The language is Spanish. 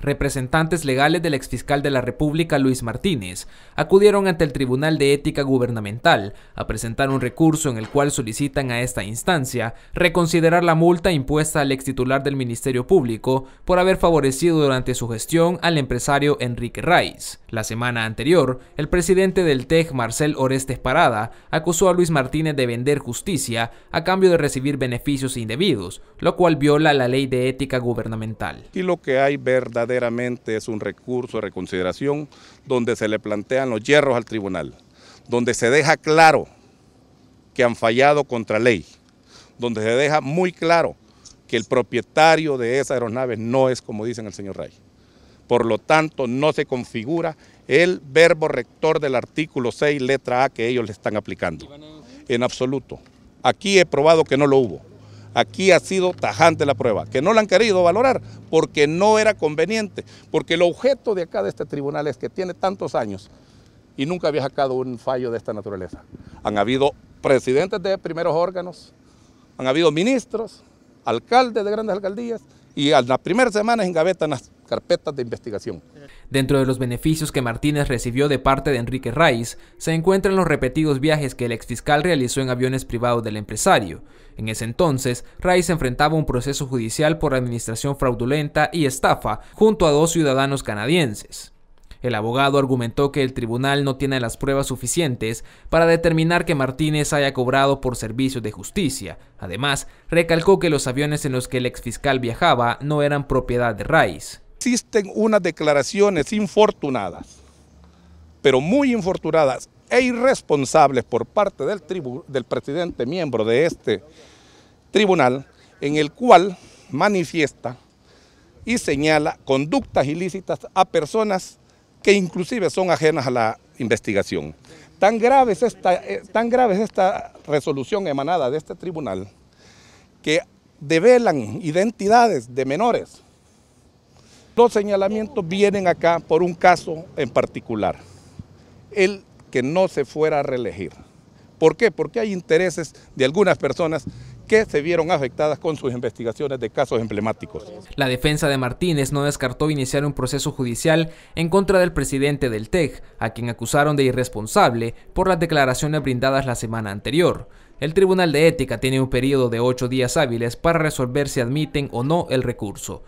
representantes legales del exfiscal de la República Luis Martínez acudieron ante el Tribunal de Ética Gubernamental a presentar un recurso en el cual solicitan a esta instancia reconsiderar la multa impuesta al extitular del Ministerio Público por haber favorecido durante su gestión al empresario Enrique Raiz. La semana anterior, el presidente del TEC, Marcel Orestes Parada, acusó a Luis Martínez de vender justicia a cambio de recibir beneficios indebidos, lo cual viola la ley de ética gubernamental. Y lo que hay verdad verdaderamente es un recurso de reconsideración donde se le plantean los hierros al tribunal, donde se deja claro que han fallado contra ley, donde se deja muy claro que el propietario de esa aeronave no es como dicen el señor Ray. Por lo tanto, no se configura el verbo rector del artículo 6, letra A, que ellos le están aplicando. En absoluto. Aquí he probado que no lo hubo. Aquí ha sido tajante la prueba, que no la han querido valorar porque no era conveniente, porque el objeto de acá de este tribunal es que tiene tantos años y nunca había sacado un fallo de esta naturaleza. Han habido presidentes de primeros órganos, han habido ministros, alcaldes de grandes alcaldías y a las primeras semanas en Gaveta carpetas de investigación. Dentro de los beneficios que Martínez recibió de parte de Enrique Raiz, se encuentran los repetidos viajes que el exfiscal realizó en aviones privados del empresario. En ese entonces, Raiz enfrentaba un proceso judicial por administración fraudulenta y estafa junto a dos ciudadanos canadienses. El abogado argumentó que el tribunal no tiene las pruebas suficientes para determinar que Martínez haya cobrado por servicios de justicia. Además, recalcó que los aviones en los que el exfiscal viajaba no eran propiedad de Rice existen unas declaraciones infortunadas, pero muy infortunadas e irresponsables por parte del, del presidente miembro de este tribunal, en el cual manifiesta y señala conductas ilícitas a personas que inclusive son ajenas a la investigación. Tan esta, eh, tan grave es esta resolución emanada de este tribunal que develan identidades de menores los señalamientos vienen acá por un caso en particular, el que no se fuera a reelegir. ¿Por qué? Porque hay intereses de algunas personas que se vieron afectadas con sus investigaciones de casos emblemáticos. La defensa de Martínez no descartó iniciar un proceso judicial en contra del presidente del TEC, a quien acusaron de irresponsable por las declaraciones brindadas la semana anterior. El Tribunal de Ética tiene un periodo de ocho días hábiles para resolver si admiten o no el recurso.